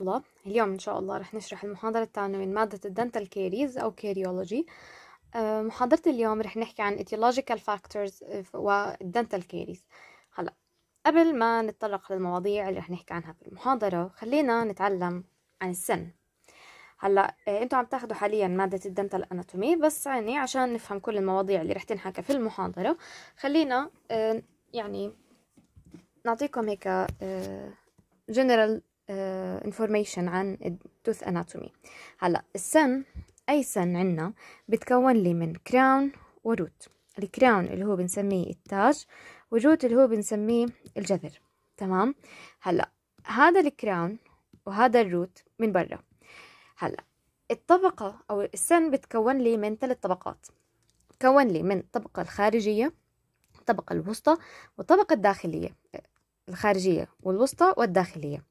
الطلاب اليوم إن شاء الله رح نشرح المحاضرة الثانية من مادة الدنتال كيريز أو كيريولوجي آه، محاضرة اليوم رح نحكي عن etiological factors والدنتال كيريز هلا قبل ما نتطرق للمواضيع اللي رح نحكي عنها بالمحاضرة خلينا نتعلم عن السن هلا آه، انتوا عم تاخدوا حاليا مادة الدنتال اناتومي بس يعني عشان نفهم كل المواضيع اللي رح تنحكى في المحاضرة خلينا آه، يعني نعطيكم هيك جنرال انفورميشن آه، عن التوث اناتومي هلا السن اي سن عنا بتكون لي من كراون وروت الكراون اللي هو بنسميه التاج والروت اللي هو بنسميه الجذر تمام هلا هذا الكراون وهذا الروت من برا هلا الطبقة أو السن بتكون لي من ثلاث طبقات بتكون لي من الطبقة الخارجية الطبقة الوسطى والطبقة الداخلية الخارجية والوسطى والداخلية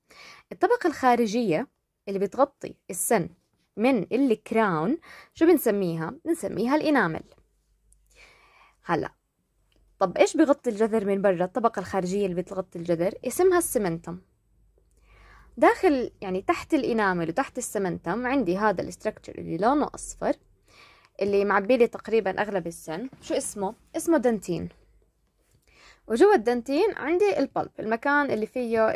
الطبقة الخارجية اللي بتغطي السن من الكراون شو بنسميها؟ بنسميها الإنامل هلا طب ايش بغطي الجذر من برا الطبقة الخارجية اللي بتغطي الجذر اسمها السمنتم داخل يعني تحت الإنامل وتحت السمنتم عندي هذا الاستركتشر اللي لونه أصفر اللي معبي لي تقريبا أغلب السن شو اسمه؟ اسمه دنتين وجوا الدنتين عندي البلب المكان اللي فيه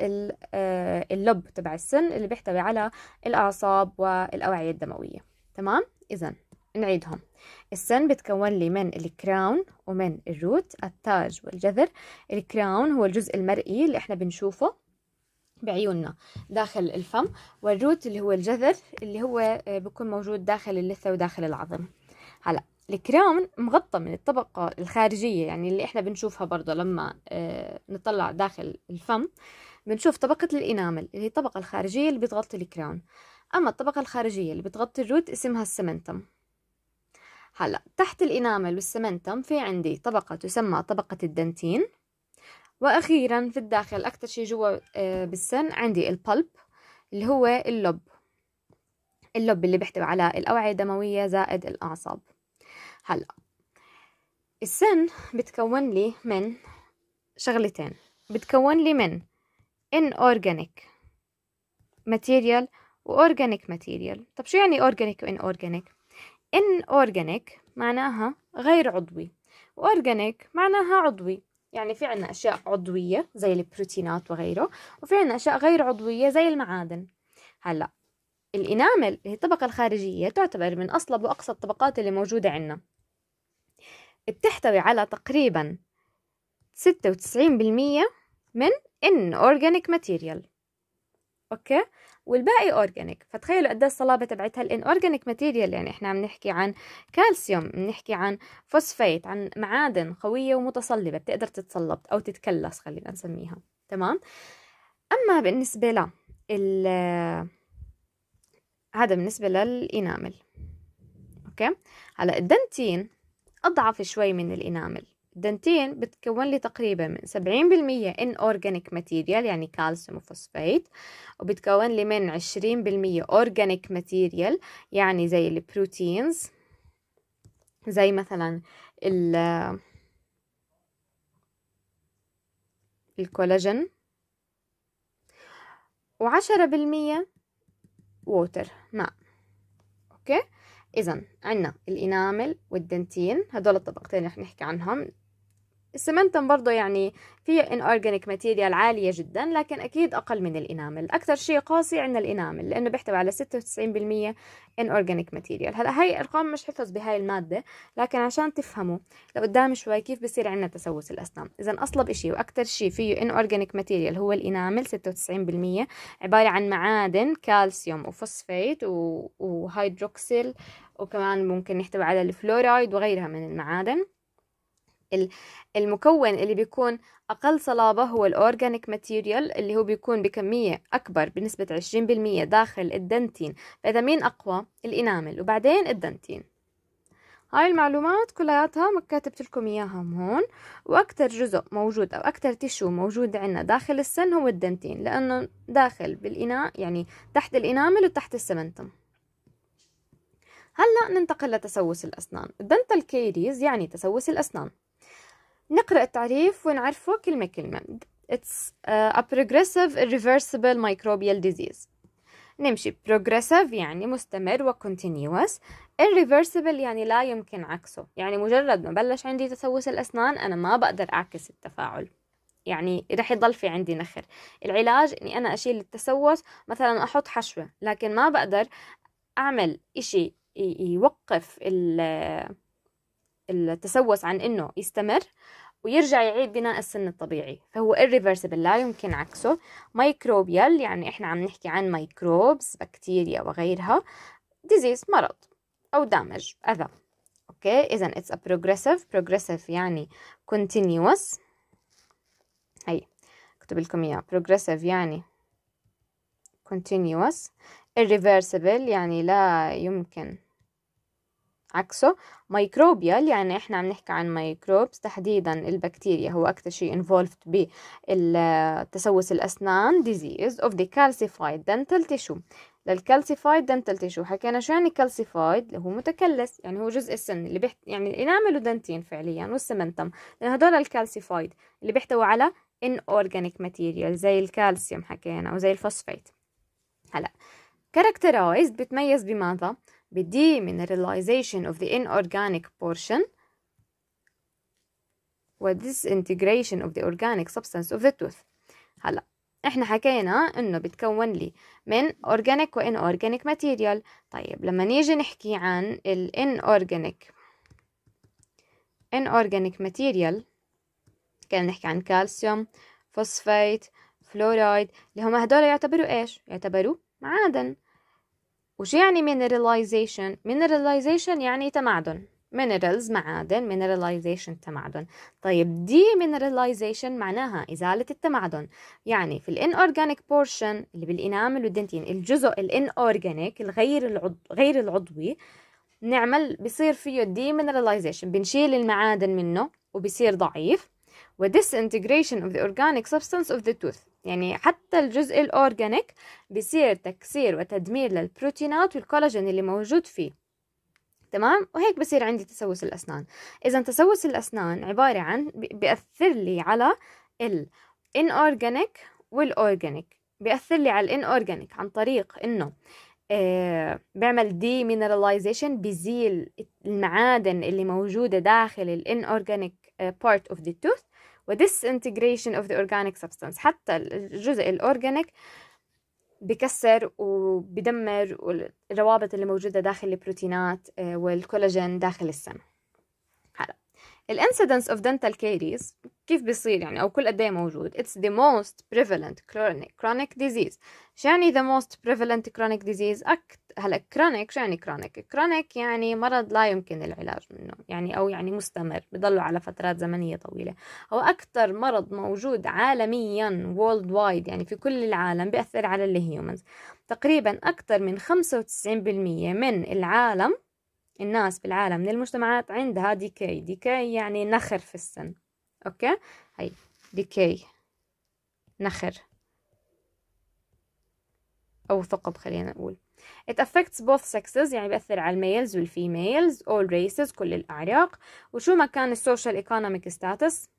آه، اللب تبع السن اللي بيحتوي على الأعصاب والأوعية الدموية تمام إذا نعيدهم السن بتكون لي من الكراون ومن الروت التاج والجذر الكراون هو الجزء المرئي اللي احنا بنشوفه بعيوننا داخل الفم والروت اللي هو الجذر اللي هو آه، بيكون موجود داخل اللثة وداخل العظم هلأ الكراون مغطى من الطبقة الخارجية يعني اللي احنا بنشوفها برضه لما آه، نطلع داخل الفم بنشوف طبقة الإنامل اللي هي الطبقة الخارجية اللي بتغطي الكراون أما الطبقة الخارجية اللي بتغطي الروت اسمها السمنتم هلا تحت الإنامل والسمنتم في عندي طبقة تسمى طبقة الدنتين وأخيرا في الداخل أكتر شي جوا آه، بالسن عندي البلب اللي هو اللب اللب اللي بيحتوي على الأوعية الدموية زائد الأعصاب هلا السن بتكون لي من شغلتين بتكون لي من inorganic material وorganic material طب شو يعني organic و inorganic inorganic معناها غير عضوي وorganic معناها عضوي يعني في عنا أشياء عضوية زي البروتينات وغيره وفي عنا أشياء غير عضوية زي المعادن هلأ الإنامل اللي هي الطبقة الخارجية تعتبر من أصلب وأقصى الطبقات اللي موجودة عنا بتحتوي على تقريبا بالمية من ان اورجانيك ماتيريال اوكي والباقي اورجانيك فتخيلوا قد إيه الصلابه تبعتها الان اورجانيك ماتيريال يعني احنا عم نحكي عن كالسيوم بنحكي عن فوسفيت عن معادن قويه ومتصلبه بتقدر تتصلب او تتكلس خلينا نسميها تمام اما بالنسبه ل هذا بالنسبة للإنامل أوكي هلا الدنتين أضعف شوي من الإنامل الدنتين بتكون لي تقريبا من 70% ان اورجانيك ماتيريال يعني كالسيوم وفوسفيت وبتكون لي من 20% اورجانيك ماتيريال يعني زي البروتينز زي مثلا ال الكولاجين وعشرة بالمية ووتر ماء اوكي اذا عندنا الانامل والدنتين هدول الطبقتين رح نحكي عنهم السمنتم برضه يعني فيه ان اورجانيك ماتيريال عاليه جدا لكن اكيد اقل من الانامل اكثر شيء قاسي عندنا الانامل لانه بيحتوي على 96% ان اورجانيك ماتيريال هلا هاي ارقام مش حفظ بهاي الماده لكن عشان تفهموا لقدام شوي كيف بصير عندنا تسوس الاسنان اذا اصلب شيء واكثر شيء فيه ان اورجانيك ماتيريال هو الانامل 96% عباره عن معادن كالسيوم وفوسفيت و... وهيدروكسيل وكمان ممكن يحتوي على الفلورايد وغيرها من المعادن المكون اللي بيكون أقل صلابة هو الأورجانيك ماتيريال اللي هو بيكون بكمية أكبر بنسبة 20% داخل الدنتين فإذا مين أقوى؟ الإنامل وبعدين الدنتين هاي المعلومات كلياتها كاتبت لكم اياها هون واكثر جزء موجود او اكثر تيشو موجود عندنا داخل السن هو الدنتين لانه داخل بالاناء يعني تحت الانامل وتحت السمنتم هلا ننتقل لتسوس الاسنان الدنتال كيريز يعني تسوس الاسنان نقرأ التعريف ونعرفه كلمة كلمة It's a progressive irreversible microbial disease نمشي progressive يعني مستمر و continuous irreversible يعني لا يمكن عكسه يعني مجرد ما بلش عندي تسوس الأسنان أنا ما بقدر أعكس التفاعل يعني رح يضل في عندي نخر العلاج اني انا اشيل التسوس مثلا احط حشوة لكن ما بقدر اعمل اشي يوقف التسوس عن انه يستمر ويرجع يعيد بناء السن الطبيعي فهو irreversible لا يمكن عكسه microbial يعني احنا عم نحكي عن microbes بكتيريا وغيرها disease مرض أو دامج أذى أوكي إذا it's a progressive progressive يعني continuous هي اكتب لكم إياه progressive يعني continuous irreversible يعني لا يمكن عكسه مايكروبيال يعني احنا عم نحكي عن مايكروبس تحديدا البكتيريا هو اكثر شيء انفولفد بالتسوس الاسنان disease of the calcified dental tissue للكالسيفايد دنتال تيشو حكينا شو يعني كالسيفايد اللي هو متكلس يعني هو جزء السن اللي بيحت... يعني الانامل ودنتين فعليا والسمنتم لان هدول الكالسيفايد اللي بيحتوي على ان اورجانيك ماتيريال زي الكالسيوم حكينا وزي الفوسفيت هلا كاركترايزد بتميز بماذا بدemineralization of the inorganic portion وديسintegration of the organic substance of the tooth هلا احنا حكينا انه بتكون لي من organic وinorganic material طيب لما نيجي نحكي عن الinorganic inorganic material كنا نحكي عن كالسيوم فوسفيت فلورايد اللي هم هدول يعتبروا ايش يعتبروا معادن وش يعني mineralization mineralization يعني تمعدن minerals معادن mineralization تمعدن طيب دي mineralization معناها إزالة التمعدن يعني في الانورجانيك بورشن اللي بالإنامل والدنتين الجزء الانورجانيك الغير العض... غير العضوي نعمل بصير فيه دي mineralization بنشيل المعادن منه وبصير ضعيف و disintegration of the organic substance of the tooth يعني حتى الجزء الأورجانيك بيصير تكسير وتدمير للبروتينات والكولاجين اللي موجود فيه تمام وهيك بصير عندي تسوس الأسنان إذا تسوس الأسنان عبارة عن بيأثر لي على ال inorganic والأورجانيك بيأثر لي على الانأورجانيك عن طريق إنه آه بيعمل دي مينراليزيشن بيزيل المعادن اللي موجودة داخل الانأورجانيك بارت اوف ذا توث disintegration اوف ذا اورجانيك سبستانس حتى الجزء الاورجانيك بكسر وبدمر الروابط اللي موجوده داخل البروتينات آه، والكولاجين داخل السم هلا الانسيدنس اوف دنتال كاريز كيف بيصير يعني او كل قد ايه موجود اتس ذا موست بريفالنت كرونيك ديزيز شو يعني ذا موست بريفالنت كرونيك ديزيز أكت... هلا كرونيك شو يعني كرونيك كرونيك يعني مرض لا يمكن العلاج منه يعني او يعني مستمر بضلوا على فترات زمنيه طويله هو اكثر مرض موجود عالميا وورلد وايد يعني في كل العالم بياثر على الهيومنز تقريبا اكثر من 95% من العالم الناس بالعالم من المجتمعات عندها ديكاي ديكاي يعني نخر في السن أوكي هي ديكاي نخر أو ثقب خلينا نقول It affects both sexes يعني بيأثر على الميلز والفيميلز all races كل الأعراق وشو ما كان السوشيال ايكونوميك ستاتس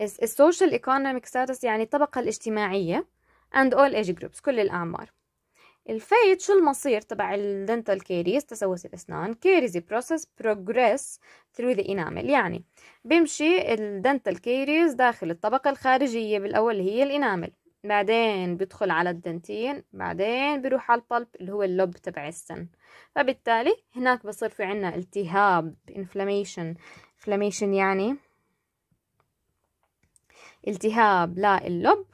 السوشيال ايكونوميك ستاتس يعني الطبقة الاجتماعية and all age groups كل الأعمار الفايت شو المصير تبع الدنتال كيريز تسوس الأسنان كيريز بروسس بروجريس ثرو ذا انامل يعني بيمشي الدنتال كيريز داخل الطبقة الخارجية بالأول اللي هي الإنامل بعدين بيدخل على الدنتين بعدين بيروح على البلب اللي هو اللب تبع السن فبالتالي هناك بصير في عنا التهاب inflammation inflammation يعني التهاب لللب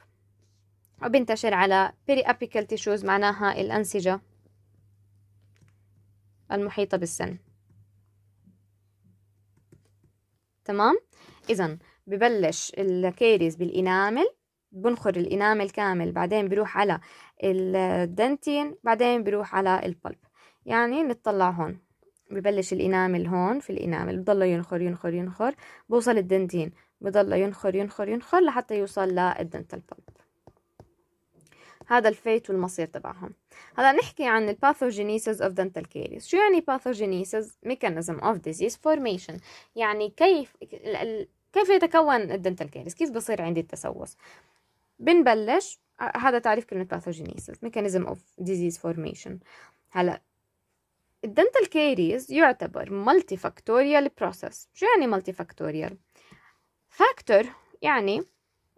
وبنتشر على بيري أبيكال تيشوز معناها الأنسجة المحيطة بالسن تمام إذا ببلش الكيريز بالإنامل بنخر الإنامل كامل بعدين بروح على الدنتين بعدين بروح على البلب يعني نطلع هون ببلش الإنامل هون في الإنامل بضل ينخر ينخر ينخر بوصل الدنتين بضل ينخر ينخر ينخر لحتى يوصل للدنتال بلب هذا الفيت والمصير تبعهم هلا نحكي عن الباثوجينيسيس اوف دنتال كاريس شو يعني باثوجينيسيس ميكانيزم اوف ديزيز فورميشن يعني كيف كيف يتكون الدنتال كاريس كيف بصير عندي التسوس بنبلش هذا تعريف كلمه باثوجينيسيس ميكانيزم اوف ديزيز فورميشن هلا الدنتال كاريز يعتبر مالتي فاكتوريال بروسس شو يعني مالتي فاكتوريال فاكتور يعني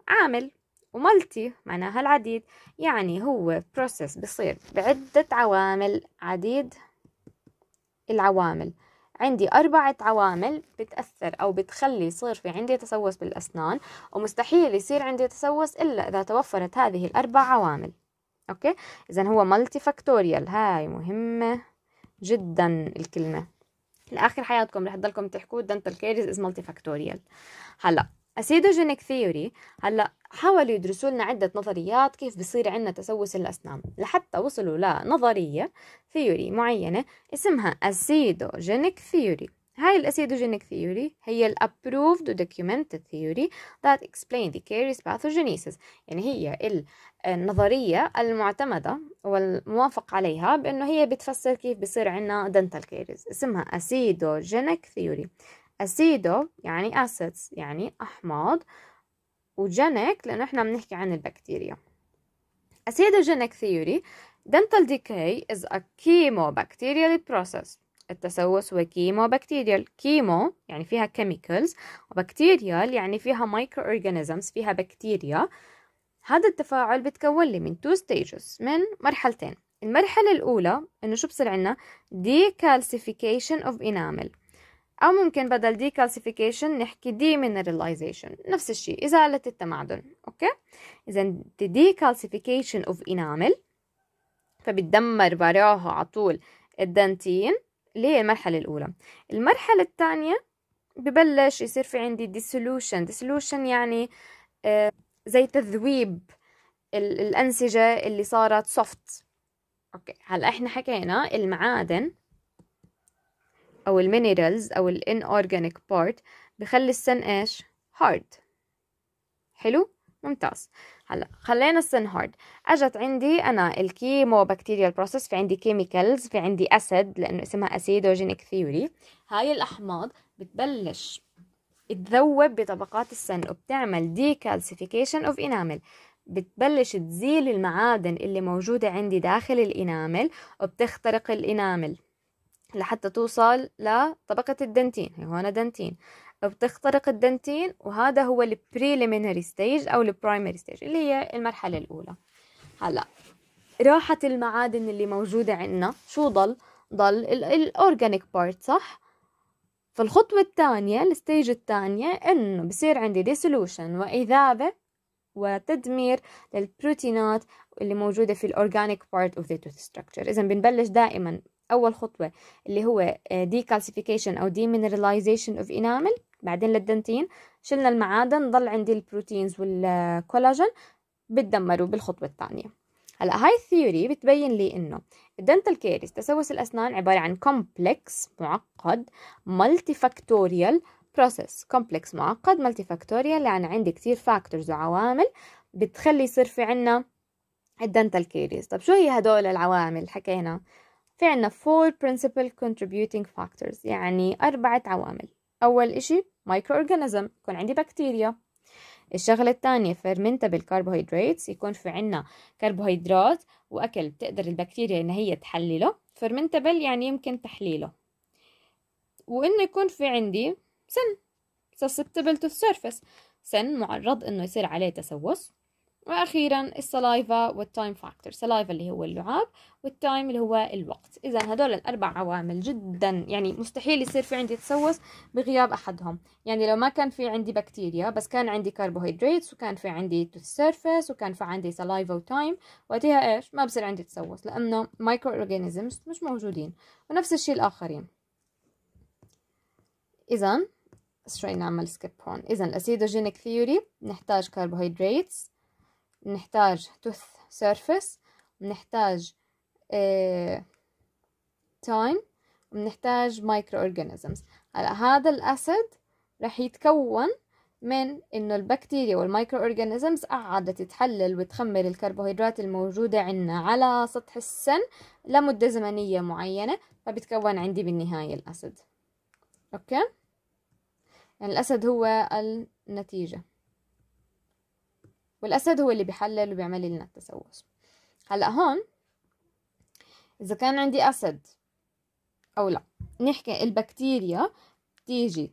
عامل وملتي معناها العديد يعني هو بروسيس بصير بعدة عوامل عديد العوامل عندي أربعة عوامل بتأثر أو بتخلي يصير في عندي تسوس بالأسنان ومستحيل يصير عندي تسوس إلا إذا توفرت هذه الأربع عوامل أوكي إذا هو مالتي فاكتوريال هاي مهمة جدا الكلمة لآخر حياتكم رح تضلكم تحكوا دنتال كيرز إز ملتي فاكتوريال هلأ اسيدوجينيك ثيوري هلا حاولوا يدرسوا لنا عدة نظريات كيف بصير عندنا تسوس الأسنان لحتى وصلوا لنظرية ثيوري معينة اسمها أسيدوجينيك ثيوري هاي الأسيدوجينيك ثيوري هي الأبروفد documented theory that explain the caries pathogenesis يعني هي النظرية المعتمدة والموافق عليها بأنه هي بتفسر كيف بصير عندنا dental caries اسمها أسيدوجينيك ثيوري أسيدو يعني أسيدز يعني أحماض وجينيك لأنه إحنا بنحكي عن البكتيريا ثيوري theory dental decay is a chemobacterial process التسوس هو كيمو بكتيريال كيمو يعني فيها كيميكلز وبكتيريال يعني فيها مايكرو اورجانيزمز فيها بكتيريا هذا التفاعل بتكون لي من تو ستيجز من مرحلتين المرحلة الأولى إنه شو بصير عنا decalcification of enamel أو ممكن بدل decalcification نحكي demineralization نفس الشيء إزالة التمعدن أوكي إذا the decalcification of enamel فبتدمر براها على طول الدنتين اللي هي المرحلة الأولى المرحلة الثانية ببلش يصير في عندي dissolution dissolution يعني آه، زي تذويب الأنسجة اللي صارت soft أوكي هلا إحنا حكينا المعادن أو المينيرالز أو الانورجانيك بارت بخلي السن إيش هارد حلو ممتاز هلا خلينا السن هارد اجت عندي انا الكيمو بكتيريال بروسس في عندي كيميكلز في عندي اسيد لانه اسمها اسيدوجينيك ثيوري هاي الاحماض بتبلش تذوب بطبقات السن وبتعمل ديكالسيفيكيشن اوف انامل بتبلش تزيل المعادن اللي موجودة عندي داخل الإنامل وبتخترق الإنامل لحتى توصل لطبقة الدنتين هي هون دنتين بتخترق الدنتين وهذا هو البريليمينري ستيج او البرايمري ستيج اللي هي المرحلة الأولى هلا راحت المعادن اللي موجودة عندنا شو ضل؟ ضل الأورجانيك بارت صح؟ فالخطوة الثانية الستيج الثانية إنه بصير عندي ديسولوشن وإذابة وتدمير للبروتينات اللي موجودة في الأورجانيك بارت اوف the tooth structure إذا بنبلش دائما أول خطوة اللي هو آه، decalcification أو demineralization of enamel بعدين للدنتين شلنا المعادن ضل عندي البروتينز والكولاجين بتدمروا بالخطوة الثانية هلا هاي الثيوري بتبين لي انه الدنتال كيريز تسوس الاسنان عباره عن كومبلكس معقد مالتي فاكتوريال بروسيس كومبلكس معقد مالتي فاكتوريال يعني عندي كثير فاكتورز وعوامل بتخلي يصير في عنا الدنتال كيريز طب شو هي هدول العوامل حكينا في عنا four principal contributing factors يعني أربعة عوامل أول إشي microorganism يكون عندي بكتيريا الشغلة الثانية fermentable carbohydrates يكون في عنا كربوهيدرات وأكل بتقدر البكتيريا إن هي تحلله fermentable يعني يمكن تحليله وإنه يكون في عندي سن susceptible to surface سن معرض إنه يصير عليه تسوس واخيرا السلايفا والتايم فاكتور سلايفا اللي هو اللعاب والتايم اللي هو الوقت اذا هدول الاربع عوامل جدا يعني مستحيل يصير في عندي تسوس بغياب احدهم يعني لو ما كان في عندي بكتيريا بس كان عندي كربوهيدرات وكان في عندي توث سيرفيس وكان في عندي سلايفا وتايم وقتها ايش ما بصير عندي تسوس لانه مايكرو اورجانيزمز مش موجودين ونفس الشيء الاخرين اذا شوي نعمل سكيب هون اذا الاسيدوجينيك ثيوري نحتاج كربوهيدرات نحتاج توث سيرفس بنحتاج آه ونحتاج مايكرو اورجانيزمز هلا هذا الاسيد رح يتكون من انه البكتيريا والمايكرو اورجانيزمز قعدت تحلل وتخمر الكربوهيدرات الموجوده عنا على سطح السن لمده زمنيه معينه فبتكون عندي بالنهايه الاسيد اوكي يعني الاسد هو النتيجه والأسد هو اللي بيحلل وبيعمل لنا التسوس هلا هون إذا كان عندي أسد أو لا نحكي البكتيريا بتيجي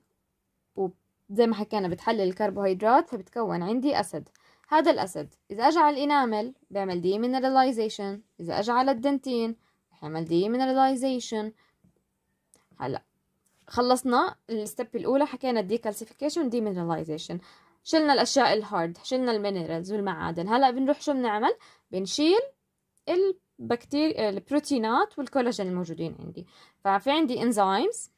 وزي ما حكينا بتحلل الكربوهيدرات فبتكون عندي أسد هذا الأسد إذا أجى على الإنامل بيعمل دي مينراليزيشن إذا أجى على الدنتين بيعمل دي مينراليزيشن هلا خلصنا الستب الأولى حكينا الديكالسيفيكيشن مينراليزيشن شلنا الأشياء الهارد شلنا المينرالز والمعادن هلأ بنروح شو بنعمل بنشيل البكتيريا البروتينات والكولاجين الموجودين عندي ففي عندي انزيمز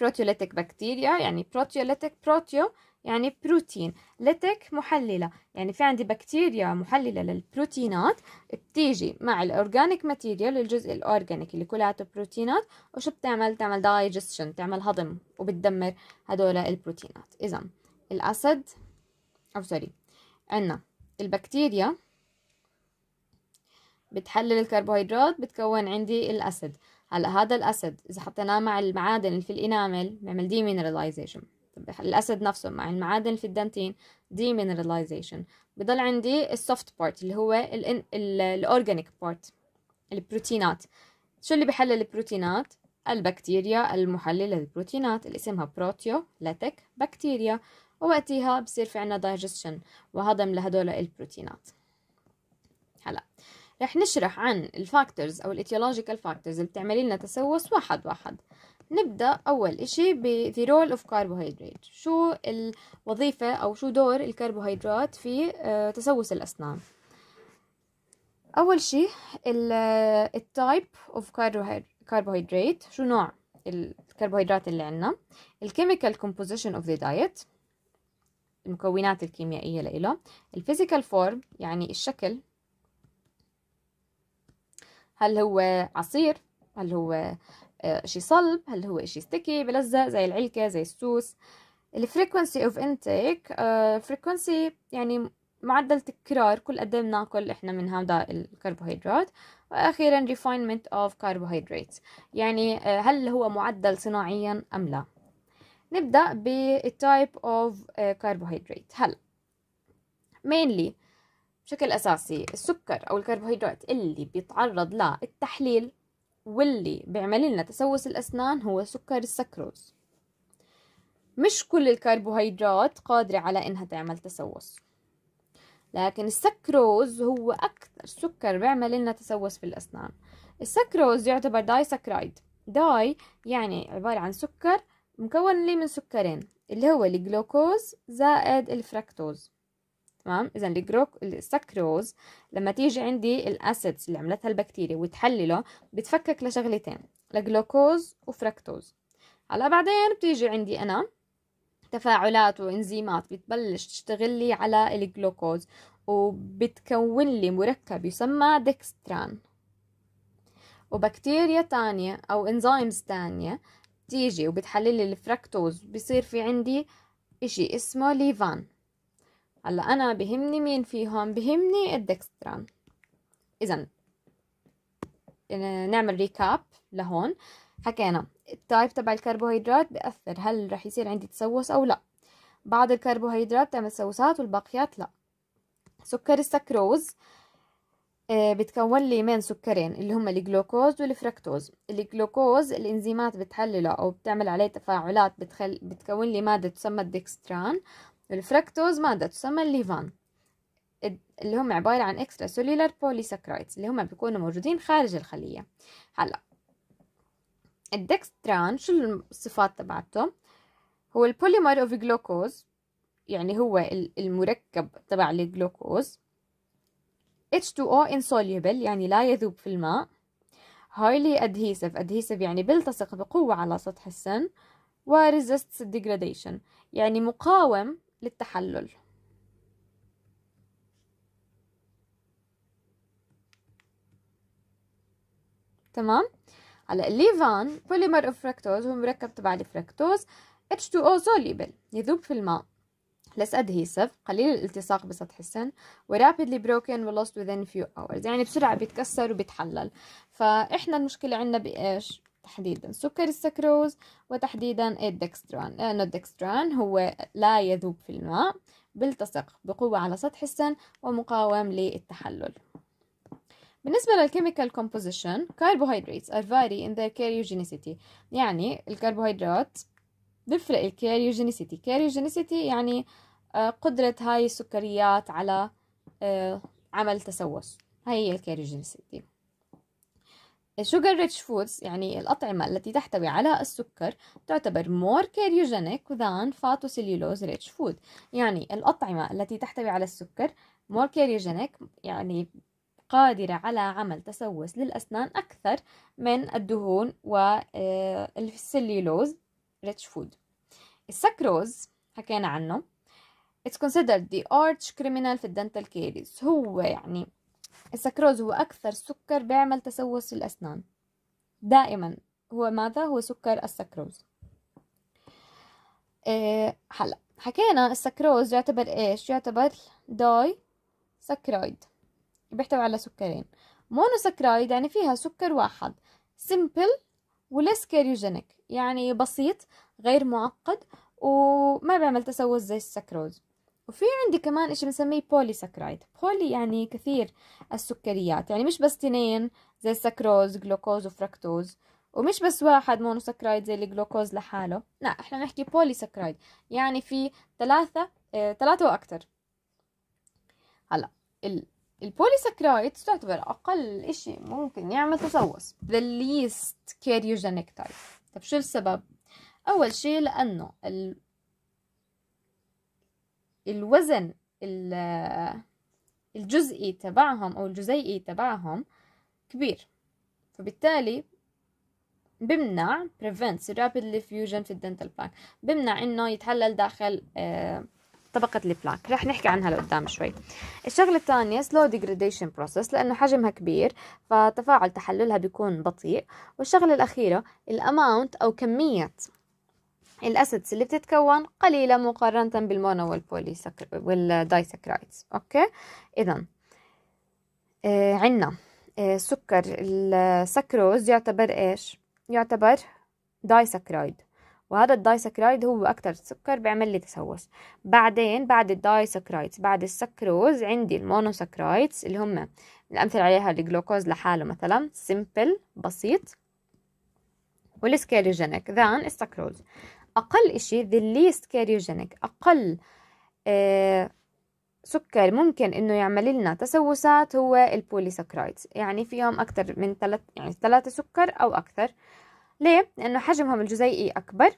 بروتيوليتيك بكتيريا يعني بروتيوليتيك بروتيو يعني بروتين ليتك محللة يعني في عندي بكتيريا محللة للبروتينات بتيجي مع الأورجانيك ماتيريال الجزء الأورجانيك اللي كلياته بروتينات وشو بتعمل؟ تعمل دايجستشن تعمل هضم وبتدمر هدول البروتينات إذا الأسد أو سوري عنا البكتيريا بتحلل الكربوهيدرات بتكون عندي الأسد هلا هذا الأسد إذا حطيناه مع المعادن اللي في الإنامل بيعمل دي مينراليزيشن الأسد نفسه مع المعادن في الدنتين دي مينراليزيشن بضل عندي السوفت بارت اللي هو الأورجانيك بارت البروتينات شو اللي بحلل البروتينات البكتيريا المحللة للبروتينات اللي اسمها بروتيو لاتك بكتيريا ووقتها بصير في عنا دايجستشن وهضم لهدول البروتينات هلا رح نشرح عن الفاكتورز او الايتيولوجيكال فاكتورز اللي بتعمل لنا تسوس واحد واحد نبدا اول اشي ب رول اوف of شو الوظيفه او شو دور الكربوهيدرات في آه، تسوس الاسنان اول شيء التايب اوف كاربوهيدرات شو نوع الكربوهيدرات اللي عندنا الكيميكال كومبوزيشن اوف ذا دايت المكونات الكيميائية لإله الفيزيكال فورم يعني الشكل هل هو عصير هل هو آه، شيء صلب هل هو شيء ستيكي بلزق زي العلكة زي السوس الفريكونسي اوف انتيك فريكونسي يعني معدل تكرار كل قد ايه بناكل احنا من هذا الكربوهيدرات واخيرا refinement of carbohydrates يعني آه، هل هو معدل صناعيا ام لا نبدأ بالتايب اوف كربوهيدرات هلا mainly بشكل أساسي السكر أو الكربوهيدرات اللي بيتعرض للتحليل واللي بيعمل لنا تسوس الأسنان هو سكر السكروز مش كل الكربوهيدرات قادرة على إنها تعمل تسوس لكن السكروز هو أكثر سكر بيعمل لنا تسوس في الأسنان السكروز يعتبر داي سكرايد داي يعني عبارة عن سكر مكون لي من سكرين اللي هو الجلوكوز زائد الفركتوز تمام اذا الجلوك السكروز لما تيجي عندي الاسيدز اللي عملتها البكتيريا وتحلله بتفكك لشغلتين لجلوكوز وفركتوز هلا بعدين بتيجي عندي انا تفاعلات وانزيمات بتبلش تشتغل لي على الجلوكوز وبتكون لي مركب يسمى ديكستران وبكتيريا تانية أو إنزيمز تانية بتيجي وبتحللي الفركتوز بصير في عندي إشي اسمه ليفان هلا أنا بهمني مين فيهم بهمني الدكستران إذا يعني نعمل ريكاب لهون حكينا التايب تبع الكربوهيدرات بأثر هل رح يصير عندي تسوس أو لا بعض الكربوهيدرات تعمل تسوسات والباقيات لا سكر السكروز آه، بتكون لي من سكرين اللي هما الجلوكوز والفركتوز الجلوكوز الانزيمات بتحلله او بتعمل عليه تفاعلات بتخل... بتكون لي ماده تسمى الدكستران الفركتوز ماده تسمى الليفان اللي هم عبارة عن اكسترا سوليولار بوليساكرايدز اللي هم بيكونوا موجودين خارج الخلية هلا الدكستران شو الصفات تبعته هو البوليمر اوف جلوكوز يعني هو المركب تبع الجلوكوز H2O insoluble يعني لا يذوب في الماء highly adhesive adhesive يعني بيلتصق بقوة على سطح السن و resists degradation يعني مقاوم للتحلل تمام هلا الليفان بوليمر اوف فركتوز هو مركب تبع الفركتوز H2O soluble يذوب في الماء less adhesive قليل الالتصاق بسطح السن و rapidly broken و lost within few hours يعني بسرعة بيتكسر وبيتحلل فإحنا المشكلة عندنا بإيش؟ تحديدا سكر السكروز وتحديدا الدكستران لأنه الدكستران هو لا يذوب في الماء بيلتصق بقوة على سطح السن ومقاوم للتحلل بالنسبة للكيميكال كومبوزيشن carbohydrates are vary in their karyogenicity يعني الكربوهيدرات بيفرق الكاريوجينيسيتي كاريوجينيسيتي يعني آه، قدرة هاي السكريات على آه، عمل تسوس هاي هي الكاريوجينيسيتي sugar rich foods يعني الأطعمة التي تحتوي على السكر تعتبر more cardiogenic than photocellulose rich food يعني الأطعمة التي تحتوي على السكر more cardiogenic يعني قادرة على عمل تسوس للأسنان أكثر من الدهون والسليلوز ريتش فود السكروز حكينا عنه it's considered the arch criminal في الدنتال كيريز هو يعني السكروز هو أكثر سكر بيعمل تسوس في الأسنان دائما هو ماذا هو سكر السكروز إيه هلا حكينا السكروز يعتبر ايش يعتبر داي سكرايد بيحتوي على سكرين مونوسكرايد يعني فيها سكر واحد simple وليس كاريوجينيك يعني بسيط غير معقد وما بيعمل تسوس زي السكروز وفي عندي كمان اشي بنسميه بولي سكرايد بولي يعني كثير السكريات يعني مش بس تنين زي السكروز جلوكوز وفركتوز ومش بس واحد مونوسكرايد زي الجلوكوز لحاله لا احنا نحكي بولي سكرايد يعني في ثلاثة اه ثلاثة واكثر هلا البولي سكرايد تعتبر اقل اشي ممكن يعمل تسوس least كاريوجينيك تايب طب شو السبب أول شيء لأنه ال... الوزن ال... الجزئي تبعهم أو الجزيئي تبعهم كبير فبالتالي بمنع prevents rapid diffusion في الدنتال بلاك بمنع انه يتحلل داخل آه، طبقة البلاك رح نحكي عنها لقدام شوي الشغلة الثانية slow degradation process لأنه حجمها كبير فتفاعل تحللها بيكون بطيء والشغلة الأخيرة الأماونت أو كمية الاسيدز اللي بتتكون قليله مقارنه بالمونو والبولي والدايسكرايدز اوكي اذا آه عندنا آه سكر السكروز يعتبر ايش يعتبر دايسكرايد وهذا الدايسكرايد هو اكثر سكر بيعمل لي تسوس بعدين بعد الدايسكرايد بعد السكروز عندي المونوسكرايد اللي هم الامثله عليها الجلوكوز لحاله مثلا سمبل بسيط والسكيروجينيك ذان السكروز أقل إشي the least cariogenic أقل آه، سكر ممكن إنه يعمل لنا تسوسات هو البوليسكرايدز يعني فيهم أكثر من ثلاث يعني ثلاثة سكر أو أكثر ليه؟ لأنه حجمهم الجزيئي أكبر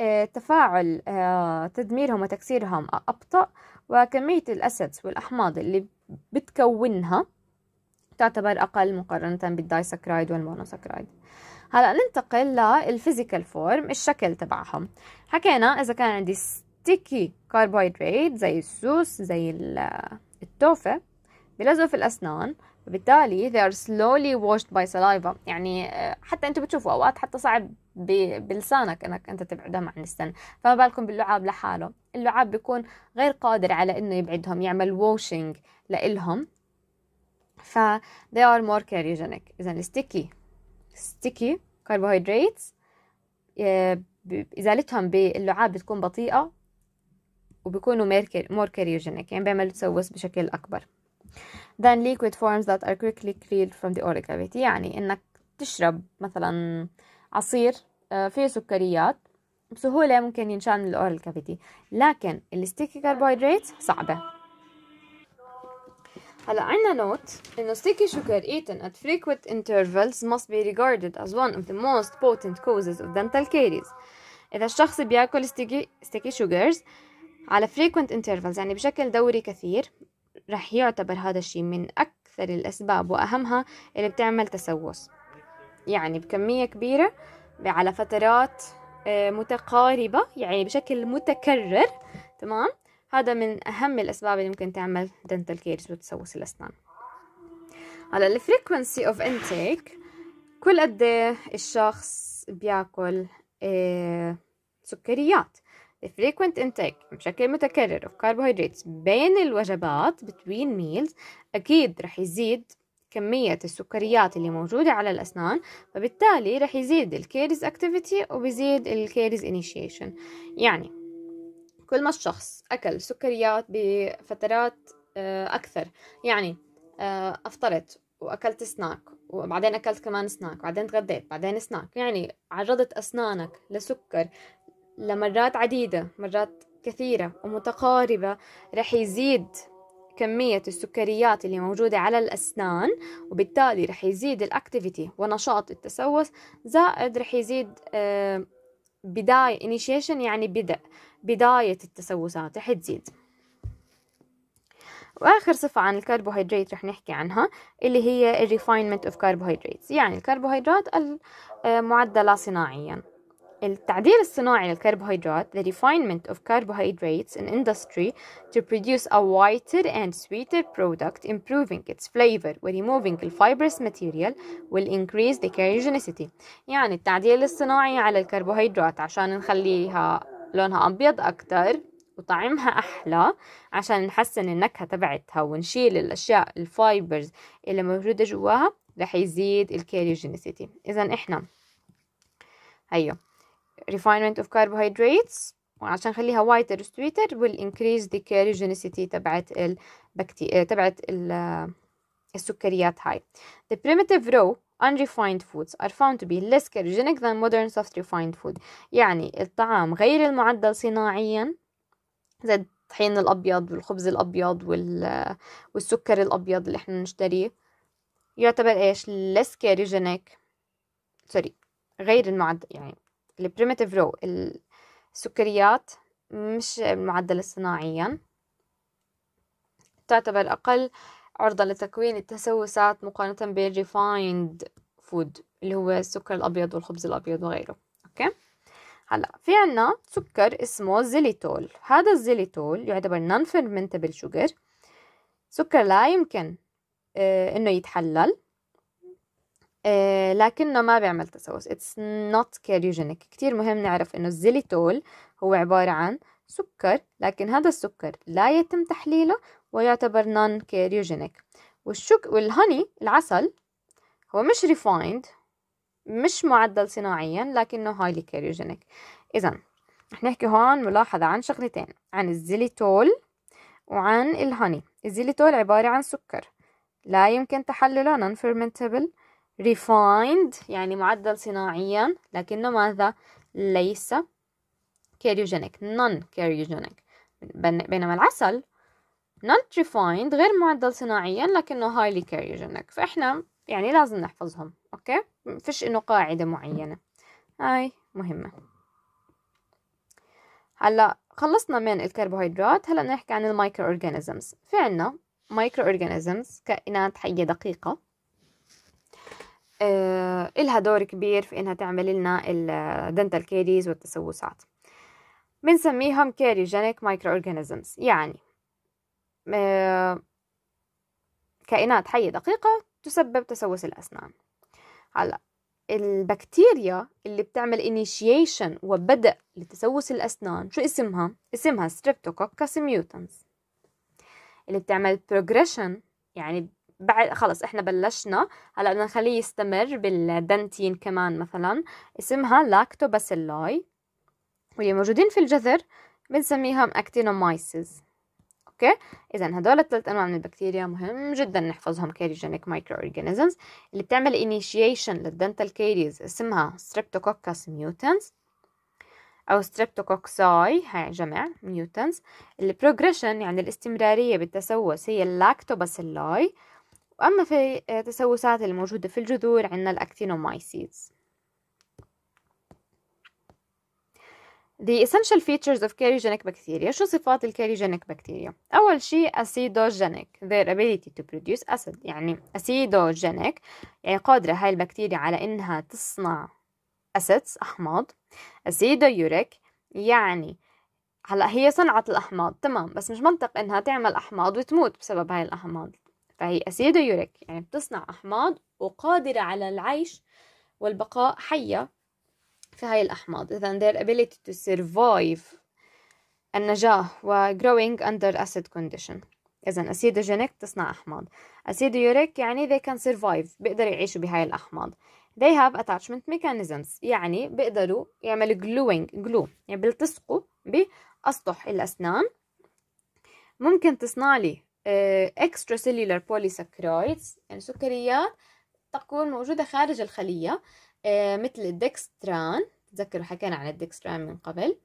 آه، تفاعل آه، تدميرهم وتكسيرهم أبطأ وكمية الأسيدز والأحماض اللي بتكونها تعتبر أقل مقارنة بالدايسكرايد والمونوسكرايد هلا ننتقل للفيزيكال فورم الشكل تبعهم حكينا اذا كان عندي ستيكي كاربوهيدرات زي السوس زي التوفه بلزقوا في الاسنان وبالتالي they are slowly washed by saliva يعني آه، حتى انتم بتشوفوا اوقات حتى صعب بلسانك انك انت تبعدهم عن السن فما بالكم باللعاب لحاله اللعاب بيكون غير قادر على انه يبعدهم يعمل ووشنج لإلهم ف they are more carcinogenic اذا الستيكي ستيكي كربوهيدرات ازالتهم باللعاب بتكون بطيئه وبيكونوا ميركر مور كاريوجينيك يعني بيعملوا تسوس بشكل اكبر then liquid forms that are quickly cleared from the oral cavity يعني انك تشرب مثلا عصير آه، فيه سكريات بسهوله ممكن ينشال من الاورال كافيتي لكن الستيكي كربوهيدرات صعبه هلا عنا نوت إنه sticky sugar eaten at frequent intervals must be regarded as one of the most potent causes of dental caries إذا الشخص بياكل sticky, sticky sugars على frequent intervals يعني بشكل دوري كثير رح يعتبر هذا الشيء من أكثر الأسباب وأهمها اللي بتعمل تسوس يعني بكمية كبيرة على فترات آه، متقاربة يعني بشكل متكرر تمام هذا من أهم الأسباب اللي ممكن تعمل دنتال كيرز وتسوس الأسنان هلا الفريكونسي اوف انتيك كل قد الشخص بياكل آه، سكريات The frequent intake بشكل متكرر of carbohydrates بين الوجبات between meals أكيد رح يزيد كمية السكريات اللي موجودة على الأسنان فبالتالي رح يزيد الكيريز activity وبيزيد الكيريز initiation يعني كل ما الشخص أكل سكريات بفترات آه، أكثر يعني آه، أفطرت وأكلت سناك وبعدين أكلت كمان سناك وبعدين تغديت بعدين سناك يعني عرضت أسنانك لسكر لمرات عديدة مرات كثيرة ومتقاربة رح يزيد كمية السكريات اللي موجودة على الأسنان وبالتالي رح يزيد الأكتيفيتي ونشاط التسوس زائد رح يزيد آه بداية initiation يعني بدء بداية التسوسات رح تزيد واخر صفة عن الكربوهيدرات رح نحكي عنها اللي هي الريفاينمنت اوف كربوهيدرات يعني الكربوهيدرات المعدلة آه، صناعيا التعديل الصناعي للكربوهيدرات the refinement of carbohydrates in industry to produce a whiter and sweeter product improving its flavor و removing the fibrous material will increase the carcinogenicity يعني التعديل الصناعي على الكربوهيدرات عشان نخليها لونها أبيض أكتر وطعمها أحلى عشان نحسن النكهة تبعتها ونشيل الأشياء الفايبرز اللي موجودة جواها رح يزيد الكاريوجينيسيتي إذا إحنا هيو refinement of carbohydrates وعشان نخليها whiter sweeter will increase the carcinogenicity تبعت البكتي... تبعت ال... السكريات هاي the primitive raw unrefined foods are found to be less carcinogenic than modern soft refined food يعني الطعام غير المعدل صناعيا زي الطحين الأبيض والخبز الأبيض وال... والسكر الأبيض اللي احنا نشتريه يعتبر ايش less carcinogenic سوري غير المعدل يعني البريمتيف رو السكريات مش معدلة صناعيا تعتبر أقل عرضة لتكوين التسوسات مقارنة بالريفايند فود اللي هو السكر الأبيض والخبز الأبيض وغيره أوكي هلا في عنا سكر اسمه زيليتول هذا الزيليتول يعتبر نون فيرمنتبل شوجر سكر لا يمكن آه، انه يتحلل آه، لكنه ما بيعمل تسوس it's not cardiogenic كتير مهم نعرف إنه الزيليتول هو عبارة عن سكر لكن هذا السكر لا يتم تحليله ويعتبر non cardiogenic والشك والهني العسل هو مش ريفايند مش معدل صناعيا لكنه هايلي كاريوجينيك اذا رح نحكي هون ملاحظة عن شغلتين عن الزيليتول وعن الهني الزيليتول عبارة عن سكر لا يمكن تحلله نون فيرمنتبل refined يعني معدل صناعيا لكنه ماذا ليس كاريوجينيك non كاريوجينيك بينما العسل not refined غير معدل صناعيا لكنه highly كاريوجينيك فإحنا يعني لازم نحفظهم أوكي فيش إنه قاعدة معينة هاي مهمة هلا خلصنا من الكربوهيدرات هلا نحكي عن المايكرو اورجانيزمز في عنا مايكرو اورجانيزمز كائنات حية دقيقة آه، إلها دور كبير في إنها تعمل لنا الدنتال كيريز والتسوسات بنسميهم كيريجينيك مايكرو أورجانيزمز يعني آه، كائنات حية دقيقة تسبب تسوس الأسنان هلا البكتيريا اللي بتعمل initiation وبدء لتسوس الأسنان شو اسمها؟ اسمها Streptococcus mutans اللي بتعمل progression يعني بعد خلص احنا بلشنا هلا بدنا نخليه يستمر بالدنتين كمان مثلا اسمها لاكتوباسيلاي واللي موجودين في الجذر بنسميهم اكتينومايسز اوكي اذا هدول الثلاث انواع من البكتيريا مهم جدا نحفظهم كاريجينيك مايكرو اورجانيزمز اللي بتعمل انيشيشن للدنتال كاريز اسمها ستريبتوكوكس ميوتنس او ستريبتوكوكساي هاي جمع ميوتنس البروجريشن يعني الاستمراريه بالتسوس هي اللاكتوباسيلاي وأما في التسوسات الموجودة في الجذور عندنا الأكتينومايسيز The essential features of carcinogenic bacteria شو صفات الكاريجينيك بكتيريا؟ أول شيء acidogenic their ability to produce acid يعني acidogenic يعني قادرة هاي البكتيريا على إنها تصنع acids أحماض acidouric يعني هلا هي صنعت الأحماض تمام بس مش منطق إنها تعمل أحماض وتموت بسبب هاي الأحماض فهي أسيدة يوريك يعني بتصنع أحماض وقادرة على العيش والبقاء حية في هاي الأحماض إذا their ability to survive النجاة و growing under acid condition إذا أسيدة جينيك تصنع أحماض أسيدة يوريك يعني they can survive بيقدروا يعيشوا بهاي الأحماض they have attachment mechanisms يعني بيقدروا يعملوا gluing glue يعني بيلتصقوا بأسطح الأسنان ممكن تصنع لي extracellular polysaccharides يعني سكريات تكون موجودة خارج الخلية مثل الدكستران تذكروا حكينا عن الدكستران من قبل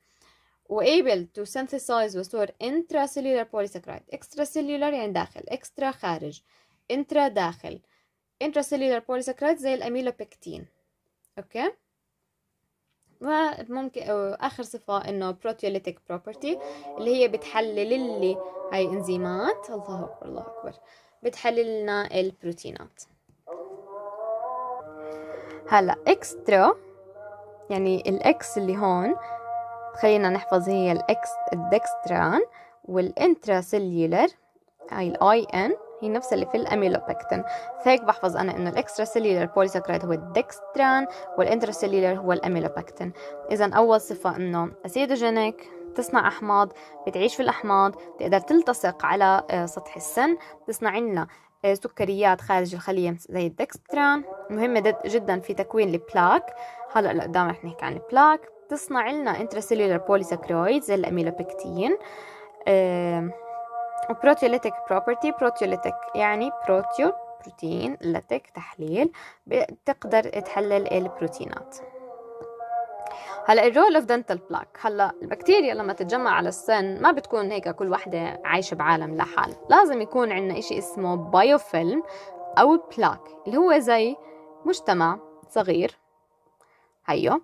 وable to synthesize وستور intracellular polysaccharide extracellular يعني داخل extra خارج intra داخل intracellular polysaccharide زي الاميلوبكتين اوكي okay. وممكن اخر صفه انه بروتيوليتيك بروبرتي اللي هي بتحلل لي هاي انزيمات الله اكبر الله اكبر بتحلل لنا البروتينات هلا اكسترا يعني الاكس اللي هون خلينا نحفظ هي الاكس الدكستران سيلولر هاي الاي ان هي نفس اللي في الاميلوبكتين فهيك بحفظ انا انه الاكسترا سيلولر بوليساكرايد هو الدكستران والانترا سيلولر هو الاميلوبكتين اذا اول صفه انه اسيدوجينيك بتصنع احماض بتعيش في الاحماض بتقدر تلتصق على آه، سطح السن بتصنع لنا آه، سكريات خارج الخلية زي الدكستران مهمة جدا في تكوين البلاك هلا لقدام رح نحكي عن البلاك بتصنع لنا انترا انتراسيلولر بوليساكرويد زي الاميلوبكتين بروتيوليتيك بروبرتي بروتيوليتيك يعني بروتيو بروتين لتك تحليل بتقدر تحلل البروتينات هلا الرول اوف دنتال بلاك هلا البكتيريا لما تتجمع على السن ما بتكون هيك كل وحده عايشه بعالم لحال لازم يكون عندنا إشي اسمه بايوفيلم او بلاك اللي هو زي مجتمع صغير هيو